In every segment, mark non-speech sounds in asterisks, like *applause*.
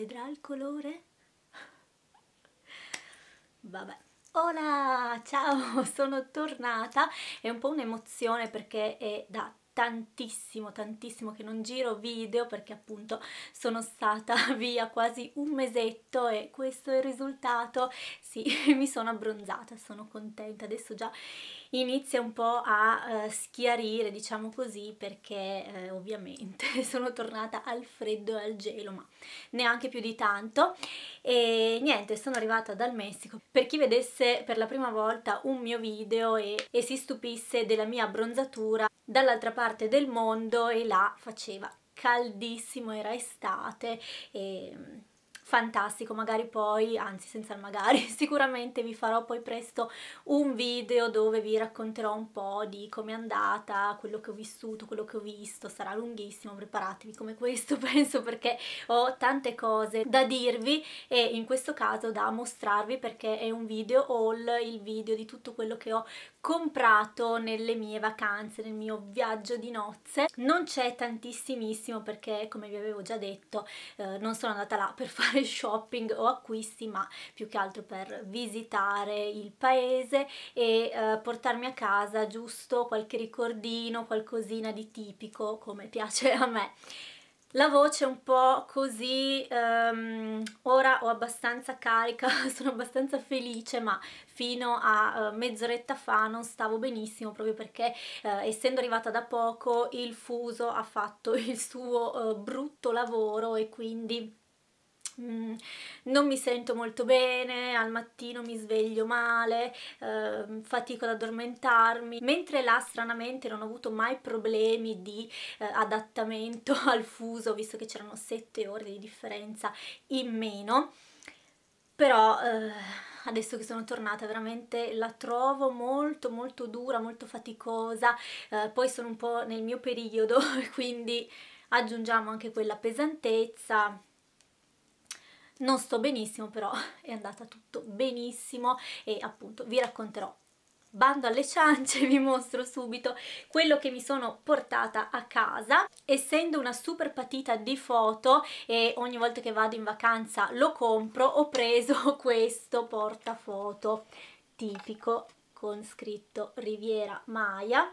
vedrà il colore? Vabbè. Hola, ciao, *laughs* sono tornata. È un po' un'emozione perché è da tantissimo tantissimo che non giro video perché appunto sono stata *laughs* via quasi un mesetto e questo è il risultato sì *laughs* mi sono abbronzata sono contenta adesso già inizia un po' a eh, schiarire, diciamo così, perché eh, ovviamente *laughs* sono tornata al freddo e al gelo, ma neanche più di tanto. E niente, sono arrivata dal Messico. Per chi vedesse per la prima volta un mio video e, e si stupisse della mia abbronzatura dall'altra parte del mondo e là faceva caldissimo, era estate e mm, fantastico, magari poi, anzi senza il magari, *laughs* sicuramente vi farò poi presto un video dove vi racconterò un po' di com'è andata, quello che ho vissuto, quello che ho visto, sarà lunghissimo, preparatevi come questo *laughs* penso perché ho tante cose da dirvi e in questo caso da mostrarvi perché è un video haul, il video di tutto quello che ho comprato nelle mie vacanze, nel mio viaggio di nozze. Non c'è tantissimissimo perché come vi avevo già detto eh, non sono andata là per *laughs* fare shopping o acquisti ma più che altro per visitare il paese e eh, portarmi a casa giusto qualche ricordino, qualcosina di tipico come piace a me. La voce è un po' così, um, ora ho abbastanza carica, *laughs* sono abbastanza felice, ma fino a uh, mezz'oretta fa non stavo benissimo proprio perché uh, essendo arrivata da poco il fuso ha fatto il suo uh, brutto lavoro e quindi Mm, non mi sento molto bene, al mattino mi sveglio male, eh, fatico ad addormentarmi, mentre là stranamente non ho avuto mai problemi di eh, adattamento *laughs* al fuso, visto che c'erano 7 ore di differenza in meno, però... Eh, adesso che sono tornata veramente la trovo molto molto dura, molto faticosa, eh, poi sono un po' nel mio periodo *laughs* quindi aggiungiamo anche quella pesantezza non sto benissimo però *laughs* è andata tutto benissimo e appunto vi racconterò bando alle ciance *laughs* vi mostro subito quello che mi sono portata a casa essendo una super patita di foto e ogni volta che vado in vacanza lo compro ho preso *laughs* questo portafoto tipico con scritto Riviera Maya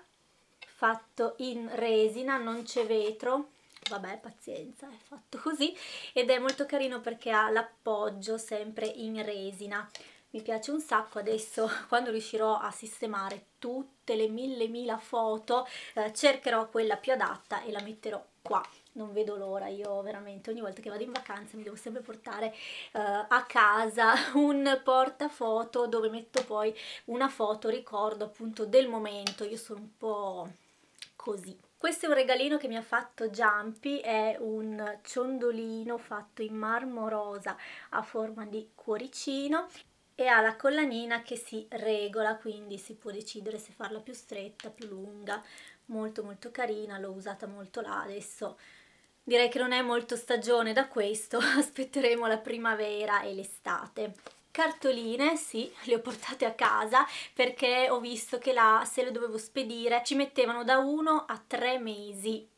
fatto in resina non c'è vetro vabbè pazienza è fatto così ed è molto carino perché ha l'appoggio sempre in resina mi piace un sacco adesso *laughs* quando riuscirò a sistemare tutte le mille mila foto eh, cercherò quella più adatta e la metterò qua non vedo l'ora, io veramente ogni volta che vado in vacanza mi devo sempre portare uh, a casa *laughs* un portafoto dove metto poi una foto, ricordo appunto del momento, io sono un po' così questo è un regalino che mi ha fatto Giampi, è un ciondolino fatto in marmo rosa a forma di cuoricino e ha la collanina che si regola, quindi si può decidere se farla più stretta, più lunga, molto molto carina, l'ho usata molto là adesso. Direi che non è molto stagione da questo, *laughs* aspetteremo la primavera e l'estate cartoline, sì, le ho portate a casa perché ho visto che là se le dovevo spedire ci mettevano da uno a tre mesi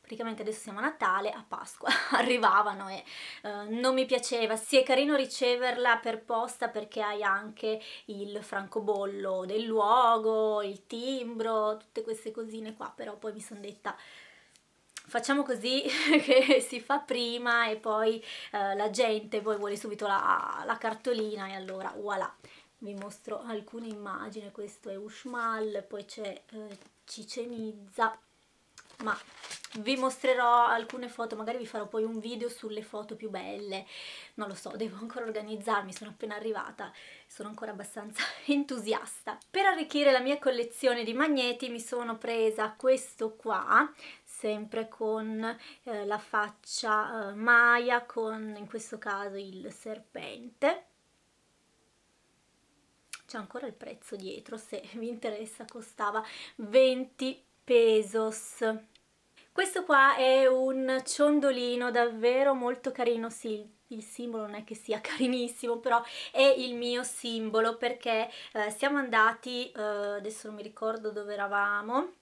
praticamente adesso siamo a Natale, a Pasqua *laughs* arrivavano e eh, non mi piaceva. Sì, è carino riceverla per posta perché hai anche il francobollo del luogo, il timbro, tutte queste cosine qua, però poi mi sono detta facciamo così *laughs* che si fa prima e poi eh, la gente poi vuole subito la, la cartolina e allora voilà vi mostro alcune immagini questo è Ushmal poi c'è eh, Cicenizza ma vi mostrerò alcune foto, magari vi farò poi un video sulle foto più belle, non lo so, devo ancora organizzarmi, sono appena arrivata, sono ancora abbastanza *laughs* entusiasta. Per arricchire la mia collezione di magneti mi sono presa questo qua, sempre con eh, la faccia eh, Maya, con in questo caso il serpente. C'è ancora il prezzo dietro, se *laughs* vi interessa, costava 20 pesos. Questo qua è un ciondolino davvero molto carino, sì, il simbolo non è che sia *laughs* carinissimo, però è il mio simbolo perché eh, siamo andati, eh, adesso non mi ricordo dove eravamo,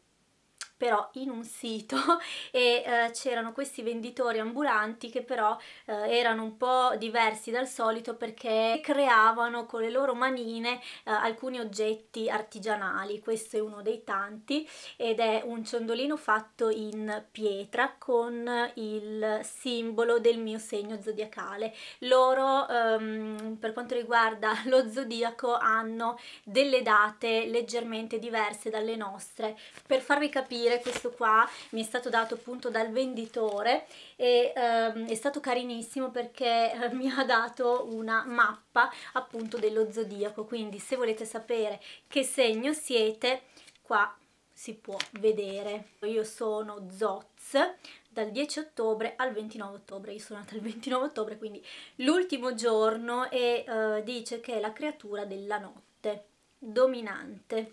però in un sito *laughs* e eh, c'erano questi venditori ambulanti che però eh, erano un po' diversi dal solito perché creavano con le loro manine eh, alcuni oggetti artigianali, questo è uno dei tanti ed è un ciondolino fatto in pietra con il simbolo del mio segno zodiacale. Loro ehm, per quanto riguarda *laughs* lo zodiaco hanno delle date leggermente diverse dalle nostre. Per farvi capire dire questo qua mi è stato dato appunto dal venditore e ehm, è stato carinissimo perché eh, mi ha dato una mappa appunto dello zodiaco quindi se volete sapere che segno siete qua si può vedere io sono Zoz dal 10 ottobre al 29 ottobre, io sono nata il 29 ottobre quindi l'ultimo giorno e eh, dice che è la creatura della notte dominante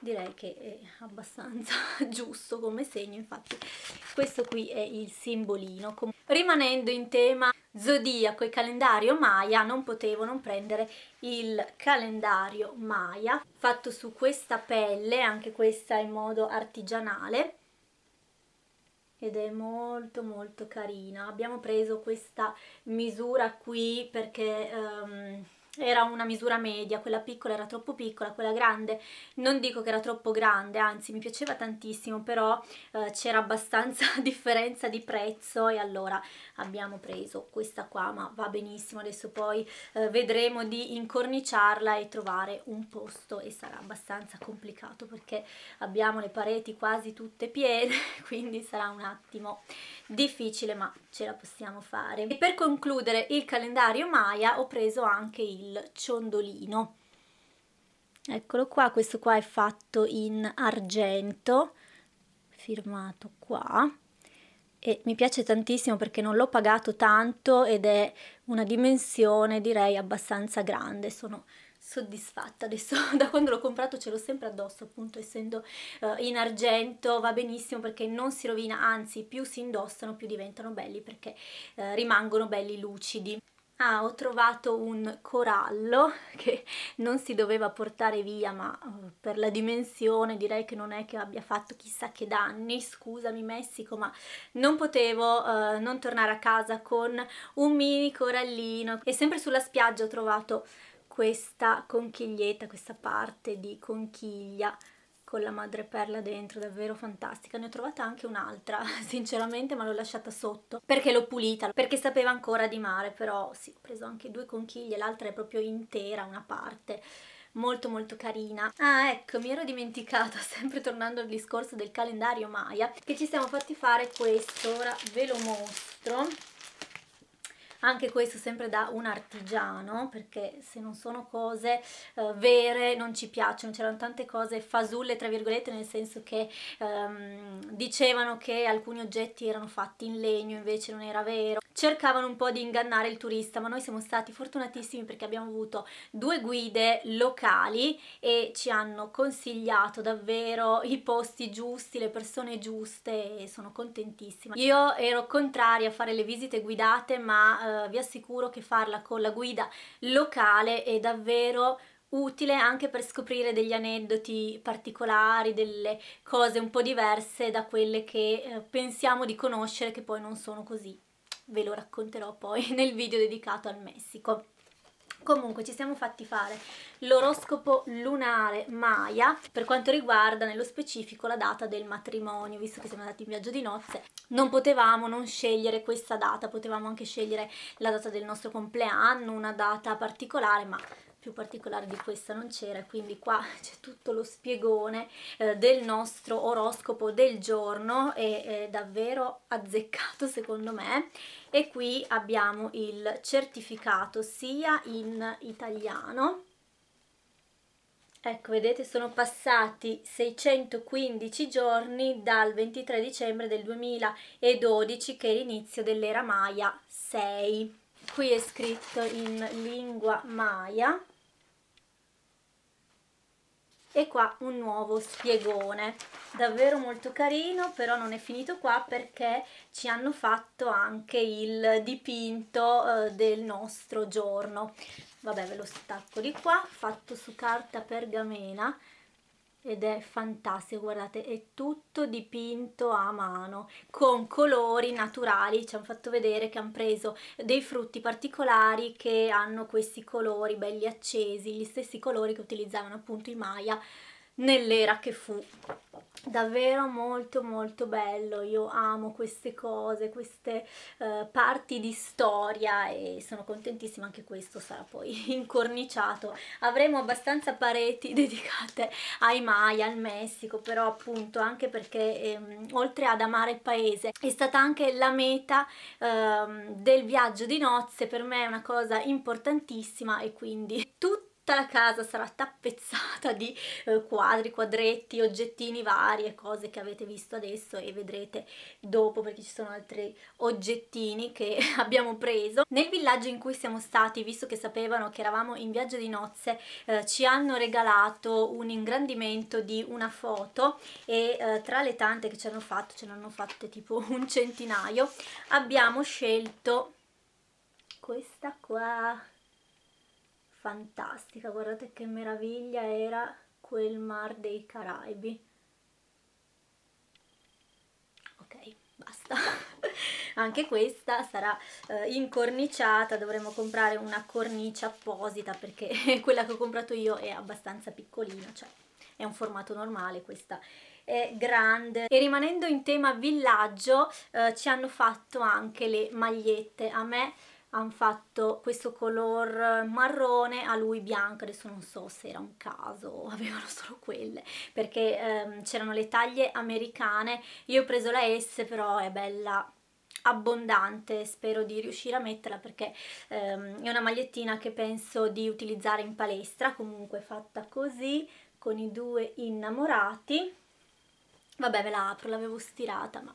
direi che è abbastanza *laughs* giusto come segno infatti questo qui è il simbolino rimanendo in tema zodiaco e calendario maya non potevo non prendere il calendario maya fatto su questa pelle anche questa in modo artigianale ed è molto molto carina abbiamo preso questa misura qui perché um, era una misura media, quella piccola era troppo piccola, quella grande non dico che era troppo grande, anzi mi piaceva tantissimo, però eh, c'era abbastanza *laughs* differenza di prezzo e allora abbiamo preso questa qua, ma va benissimo, adesso poi eh, vedremo di incorniciarla e trovare un posto e sarà abbastanza complicato perché abbiamo le pareti quasi tutte piene, *laughs* quindi sarà un attimo difficile, ma ce la possiamo fare. E per concludere il calendario Maya ho preso anche il il ciondolino. Eccolo qua, questo qua è fatto in argento, firmato qua. E mi piace tantissimo perché non l'ho pagato tanto ed è una dimensione direi abbastanza grande, sono soddisfatta adesso *laughs* da quando l'ho comprato ce l'ho sempre addosso appunto essendo uh, in argento va benissimo perché non si rovina anzi più si indossano più diventano belli perché uh, rimangono belli lucidi Ah, ho trovato un corallo *laughs* che non si doveva portare via, ma uh, per la dimensione direi che non è che abbia fatto chissà che danni. Scusami Messico, ma non potevo eh, non tornare a casa con un mini corallino. E sempre sulla spiaggia ho trovato questa conchiglietta, questa parte di conchiglia con la madreperla dentro, davvero fantastica. Ne ho trovata anche un'altra, *laughs* sinceramente, ma l'ho lasciata sotto perché l'ho pulita, perché sapeva ancora di mare, però sì, ho preso anche due conchiglie, l'altra è proprio intera, una parte molto molto carina ah ecco mi ero dimenticata *laughs* sempre tornando al discorso del calendario Maya che ci siamo fatti fare questo ora ve lo mostro anche questo sempre da un artigiano perché se non sono cose eh, vere non ci piacciono, c'erano tante cose fasulle tra virgolette nel senso che ehm, dicevano che alcuni oggetti erano fatti in legno invece non era vero cercavano un po' di ingannare il turista, ma noi siamo stati fortunatissimi perché abbiamo avuto due guide locali e ci hanno consigliato davvero i posti giusti, le persone giuste e sono contentissima. Io ero contraria a fare le visite guidate, ma eh, vi assicuro che farla con la guida locale è davvero utile anche per scoprire degli aneddoti particolari, delle cose un po' diverse da quelle che eh, pensiamo di conoscere che poi non sono così ve lo racconterò poi *laughs* nel video dedicato al Messico. Comunque ci siamo fatti fare l'oroscopo lunare Maya per quanto riguarda nello specifico la data del matrimonio, visto che siamo andati in viaggio di nozze, non potevamo non scegliere questa data, potevamo anche scegliere la data del nostro compleanno, una data particolare, ma più particolare di questa non c'era, quindi qua *laughs* c'è tutto lo spiegone eh, del nostro oroscopo del giorno, è, è eh, davvero azzeccato secondo me, e qui abbiamo il certificato sia in italiano, Ecco, vedete, sono passati 615 giorni dal 23 dicembre del 2012, che è l'inizio dell'era Maya 6. Qui è scritto in lingua Maya e qua un nuovo spiegone davvero molto carino però non è finito qua perché ci hanno fatto anche il dipinto eh, del nostro giorno vabbè ve lo stacco di qua fatto su carta pergamena ed è fantastico, guardate, è tutto dipinto a mano con colori naturali, ci hanno fatto vedere che hanno preso dei frutti particolari che hanno questi colori belli accesi, gli stessi colori che utilizzavano appunto i Maya nell'era che fu. Davvero molto molto bello, io amo queste cose, queste eh, parti di storia e sono contentissima anche questo sarà poi *laughs* incorniciato. Avremo abbastanza pareti *laughs* dedicate ai Maya, al Messico, però appunto anche perché ehm, oltre ad amare il paese è stata anche la meta ehm, del viaggio di nozze, per me è una cosa importantissima e quindi tutto tutta la casa sarà tappezzata di eh, quadri, quadretti, oggettini vari e cose che avete visto adesso e vedrete dopo perché ci sono altri oggettini che *laughs* abbiamo preso. Nel villaggio in cui siamo stati, visto che sapevano che eravamo in viaggio di nozze, eh, ci hanno regalato un ingrandimento di una foto e eh, tra le tante che ci hanno fatto, ce ne hanno fatte tipo *laughs* un centinaio, abbiamo scelto questa qua fantastica, guardate che meraviglia era quel mar dei Caraibi. Ok, basta. *laughs* Anche questa sarà eh, incorniciata, dovremo comprare una cornice apposita perché *laughs* quella che ho comprato io è abbastanza piccolina, cioè è un formato normale, questa è grande. E rimanendo in tema villaggio eh, ci hanno fatto anche le magliette. A me hanno fatto questo color marrone a lui bianco adesso non so se era un caso *laughs* avevano solo quelle perché ehm, c'erano le taglie americane io ho preso la S però è bella abbondante spero di riuscire a metterla perché ehm, è una magliettina che penso di utilizzare in palestra comunque fatta così con i due innamorati vabbè ve la apro l'avevo stirata ma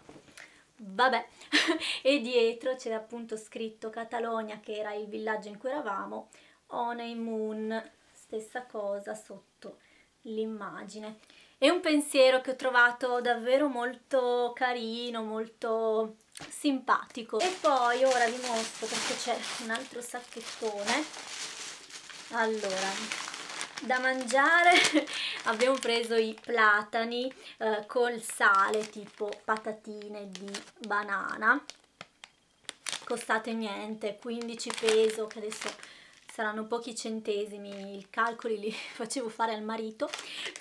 vabbè, *laughs* e dietro c'era appunto scritto Catalonia, che era il villaggio in cui eravamo, Honeymoon, stessa cosa sotto l'immagine. È un pensiero che ho trovato davvero molto carino, molto simpatico. E poi ora vi mostro perché c'è un altro sacchettone. Allora, da mangiare *laughs* abbiamo preso i platani eh, col sale tipo patatine di banana costate niente 15 peso che adesso saranno pochi centesimi i calcoli li *laughs* facevo fare al marito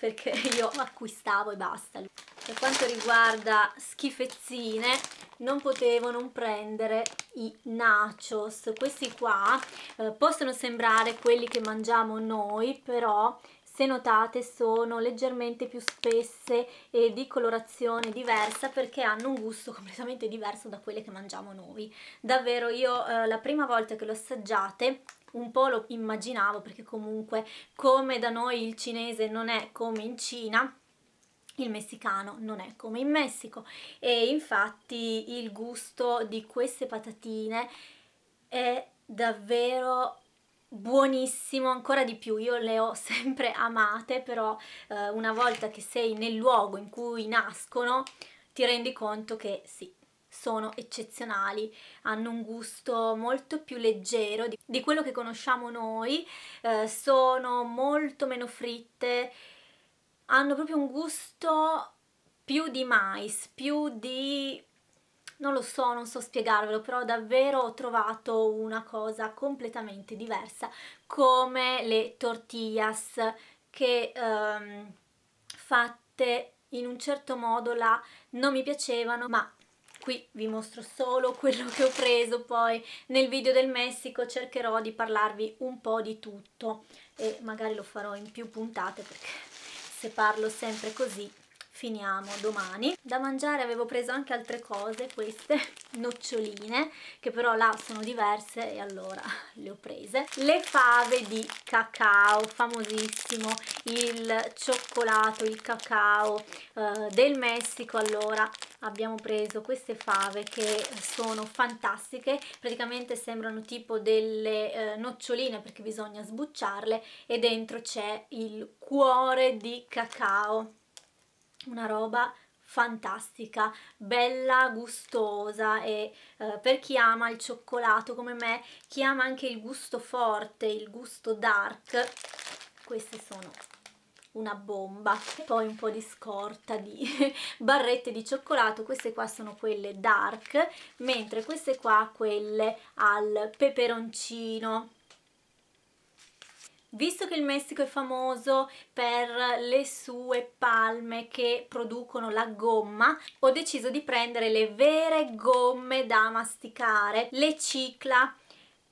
perché io acquistavo e basta per quanto riguarda schifezzine non potevo non prendere i nachos questi qua eh, possono sembrare quelli che mangiamo noi però se notate sono leggermente più spesse e di colorazione diversa perché hanno un gusto *laughs* completamente diverso da quelle che mangiamo noi davvero io eh, la prima volta che lo assaggiate un po' lo immaginavo perché comunque come da noi il cinese non è come in Cina il messicano non è come in Messico e infatti il gusto di queste patatine è davvero buonissimo ancora di più io le ho *laughs* sempre amate però eh, una volta che sei nel luogo in cui nascono ti rendi conto che sì sono eccezionali, hanno un gusto molto più leggero di, di quello che conosciamo noi, eh, sono molto meno fritte hanno proprio un gusto più di mais, più di... non lo so, non so spiegarvelo, però davvero ho trovato una cosa completamente diversa, come le tortillas che ehm, fatte in un certo modo là non mi piacevano, ma qui vi mostro solo quello che ho preso, poi nel video del Messico cercherò di parlarvi un po' di tutto e magari lo farò in più puntate perché se parlo sempre così finiamo domani da mangiare avevo preso anche altre cose queste *laughs* noccioline che però là sono diverse e allora *laughs* le ho prese le fave di cacao famosissimo il cioccolato il cacao eh, del Messico allora abbiamo preso queste fave che sono fantastiche praticamente sembrano tipo delle eh, noccioline perché bisogna sbucciarle e dentro c'è il cuore di cacao una roba fantastica, bella, gustosa e eh, per chi ama il cioccolato come me, chi ama anche il gusto forte, il gusto dark, queste sono una bomba, poi un po' di scorta di *laughs* barrette di cioccolato, queste qua sono quelle dark, mentre queste qua quelle al peperoncino, Visto che il Messico è famoso per le sue palme che producono la gomma, ho deciso di prendere le vere gomme da masticare, le cicla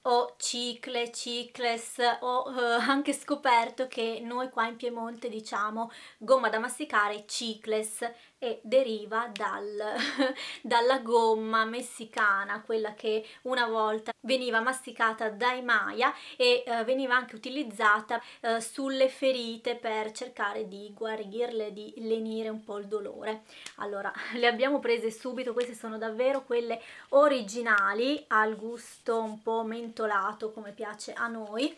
o cicle, cicles, ho eh, anche scoperto che noi qua in Piemonte diciamo gomma da masticare, cicles, e deriva dal, *laughs* dalla gomma messicana, quella che una volta veniva masticata dai Maya e eh, veniva anche utilizzata eh, sulle ferite per cercare di guarirle, di lenire un po' il dolore. Allora, *laughs* le abbiamo prese subito, queste sono davvero quelle originali, al gusto un po' mentolato come piace a noi,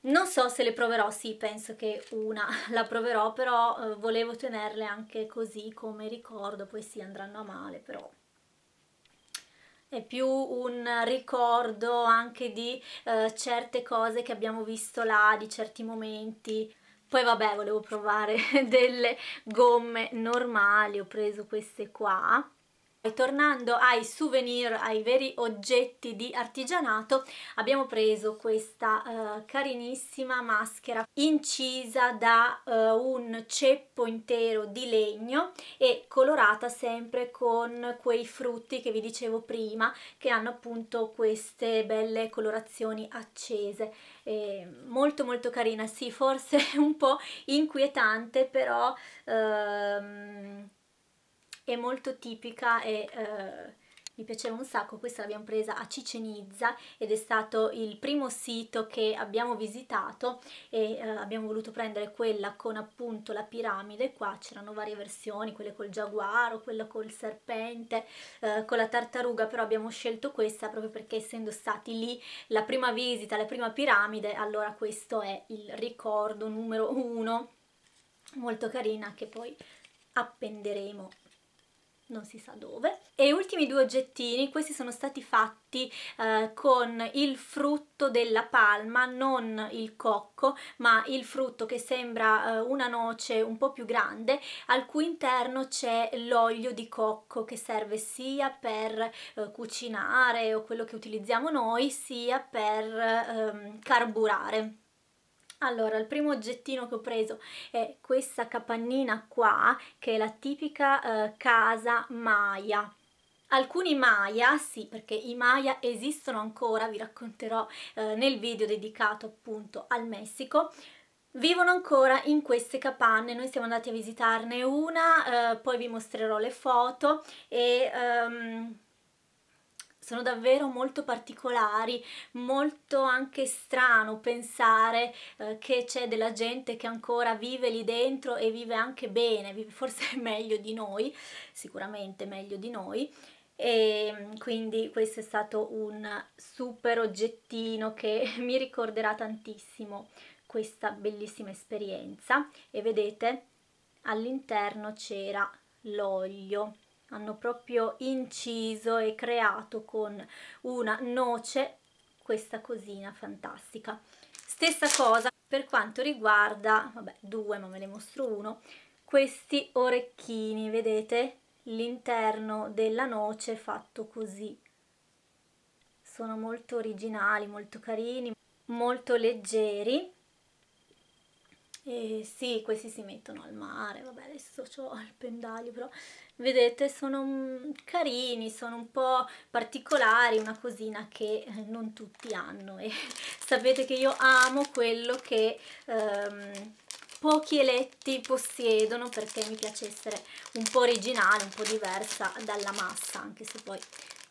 non so se le proverò, sì, penso che una *laughs* la proverò, però eh, volevo tenerle anche così come ricordo, poi sì, andranno a male, però è più un ricordo anche di eh, certe cose che abbiamo visto là, di certi momenti. Poi vabbè, volevo provare *laughs* delle gomme normali, ho preso queste qua, tornando ai souvenir, ai veri oggetti di artigianato, abbiamo preso questa uh, carinissima maschera incisa da uh, un ceppo intero di legno e colorata sempre con quei frutti che vi dicevo prima che hanno appunto queste belle colorazioni accese. E molto molto carina, sì, forse *laughs* un po' inquietante, però... Uh, è molto tipica e eh, mi piaceva un sacco, questa l'abbiamo presa a Cicenizza ed è stato il primo sito che abbiamo visitato e eh, abbiamo voluto prendere quella con appunto la piramide, qua c'erano varie versioni, quelle col giaguaro, quella col serpente, eh, con la tartaruga, però abbiamo scelto questa proprio perché essendo stati lì la prima visita, la prima piramide, allora questo è il ricordo numero uno, molto carina che poi appenderemo non si sa dove. E ultimi due oggettini, questi sono stati fatti eh, con il frutto della palma, non il cocco, ma il frutto che sembra eh, una noce un po' più grande, al cui interno c'è l'olio di cocco che serve sia per eh, cucinare o quello che utilizziamo noi, sia per ehm, carburare. Allora, il primo oggettino che ho preso è questa capannina qua, che è la tipica eh, casa Maya. Alcuni Maya, sì, perché i Maya esistono ancora, vi racconterò eh, nel video dedicato appunto al Messico, vivono ancora in queste capanne, noi siamo andati a visitarne una, eh, poi vi mostrerò le foto e... Um, sono davvero molto particolari, molto anche strano pensare eh, che c'è della gente che ancora vive lì dentro e vive anche bene, vive forse *laughs* meglio di noi, sicuramente meglio di noi. E ehm, quindi questo è stato un super oggettino che *laughs* mi ricorderà tantissimo questa bellissima esperienza e vedete all'interno c'era l'olio hanno proprio inciso e creato con una noce questa cosina fantastica stessa cosa per quanto riguarda vabbè due ma me ne mostro uno questi orecchini vedete l'interno della noce fatto così sono molto originali molto carini molto leggeri e eh, sì, questi si mettono al mare, vabbè adesso ho *laughs* il pendaglio, però vedete sono carini, sono un po' particolari, una cosina che eh, non tutti hanno e *laughs* sapete che io amo quello che... Um, pochi eletti possiedono perché mi piace essere un po' originale, un po' diversa dalla massa, anche se poi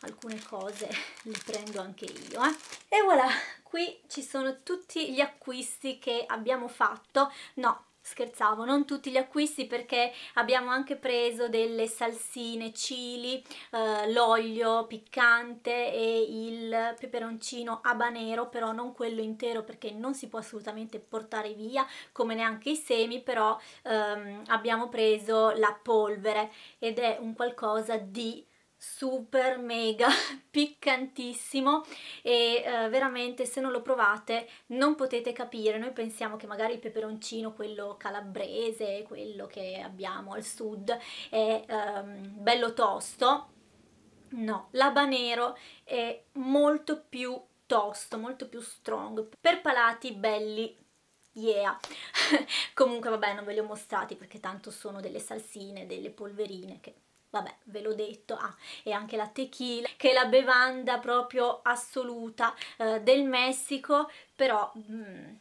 alcune cose *laughs* le prendo anche io eh. e voilà qui ci sono tutti gli acquisti che abbiamo fatto no scherzavo, non tutti gli acquisti perché abbiamo anche preso delle salsine cili eh, l'olio piccante e il peperoncino habanero, però non quello intero perché non si può assolutamente portare via, come neanche i semi, però ehm, abbiamo preso la polvere ed è un qualcosa di super mega *laughs* piccantissimo e eh, veramente se non lo provate non potete capire noi pensiamo che magari il peperoncino quello calabrese quello che abbiamo al sud è ehm, bello tosto no l'habanero è molto più tosto molto più strong per palati belli yeah *laughs* comunque vabbè non ve li ho mostrati perché tanto sono delle salsine delle polverine che vabbè ve l'ho detto, ah, e anche la tequila che è la bevanda proprio assoluta eh, del Messico, però mm,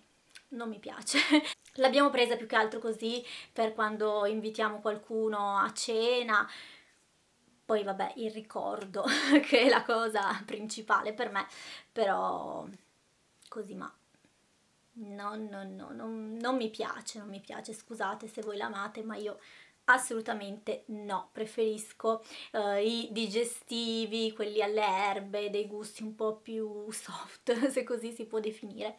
non mi piace. *laughs* L'abbiamo presa più che altro così per quando invitiamo qualcuno a cena, poi vabbè il ricordo *laughs* che è la cosa principale per me, però così ma... No, no, no, non, non mi piace, non mi piace, scusate se voi l'amate, ma io Assolutamente no, preferisco eh, i digestivi, quelli alle erbe, dei gusti un po' più *laughs* soft, se così si può definire.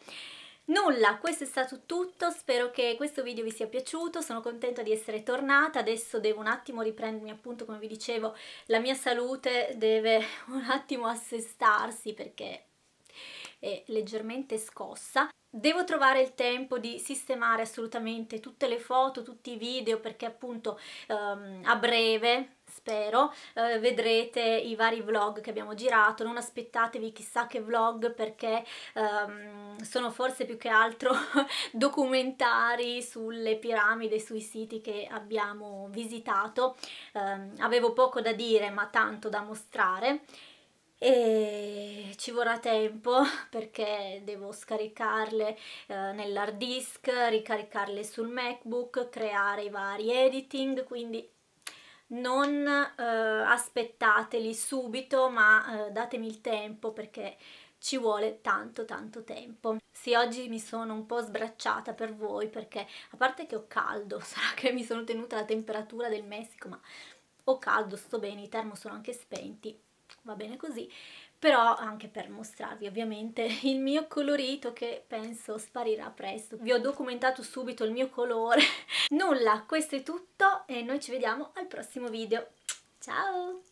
Nulla, questo è stato tutto, spero che questo video vi sia piaciuto, sono contenta di essere tornata, adesso devo un attimo riprendermi appunto come vi dicevo, la mia salute deve *laughs* un attimo assestarsi perché e leggermente scossa. Devo trovare il tempo di sistemare assolutamente tutte le foto, tutti i video perché appunto um, a breve spero, eh, vedrete i vari vlog che abbiamo girato, non aspettatevi chissà che vlog perché ehm, sono forse più che altro *laughs* documentari sulle piramidi, sui siti che abbiamo visitato, eh, avevo poco da dire ma tanto da mostrare e ci vorrà tempo *laughs* perché devo scaricarle eh, nell'hard disk, ricaricarle sul MacBook, creare i vari editing, quindi non eh, aspettateli subito ma eh, datemi il tempo perché ci vuole tanto tanto tempo. Sì, oggi mi sono un po' sbracciata per voi perché a parte che ho caldo, *laughs* sarà che mi sono tenuta la temperatura del Messico, ma ho caldo, sto bene, i termo sono anche spenti va bene così, però anche per mostrarvi ovviamente *laughs* il mio colorito che penso sparirà presto. Vi ho esatto. documentato subito il mio colore. *laughs* Nulla, questo è tutto e noi ci vediamo al prossimo video. Ciao!